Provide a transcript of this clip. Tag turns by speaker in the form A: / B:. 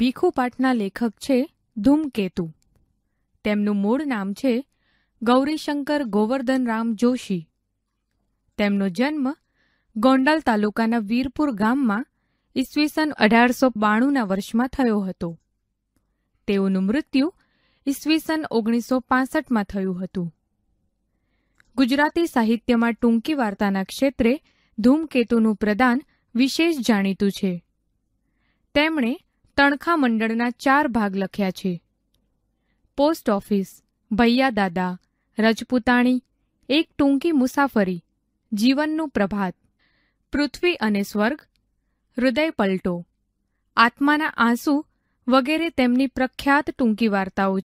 A: ભીખુપાટના લેખક છે ધૂમકેતુ તેમનું મૂળ નામ છે ગૌરીશંકર ગોવર્ધન રામ જોશી તેમનો જન્મ ગોંડલ તાલુકાના વીરપુર ગામમાં ઈસવીસન અઢારસો બાણુંના વર્ષમાં થયો હતો તેઓનું મૃત્યુ ઈસવીસન ઓગણીસો પાસઠમાં થયું હતું ગુજરાતી સાહિત્યમાં ટૂંકી વાર્તાના ક્ષેત્રે ધૂમકેતુનું પ્રદાન વિશેષ જાણીતું છે તેમણે તણખા મંડળના ચાર ભાગ લખ્યા છે પોસ્ટ ઓફિસ ભૈયા દાદા રજપૂતાણી એક ટૂંકી મુસાફરી જીવનનું પ્રભાત પૃથ્વી અને સ્વર્ગ હૃદય પલટો આત્માના આંસુ વગેરે તેમની પ્રખ્યાત ટૂંકી વાર્તાઓ